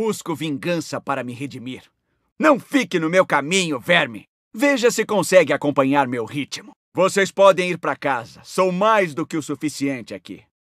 Busco vingança para me redimir. Não fique no meu caminho, verme! Veja se consegue acompanhar meu ritmo. Vocês podem ir para casa. Sou mais do que o suficiente aqui.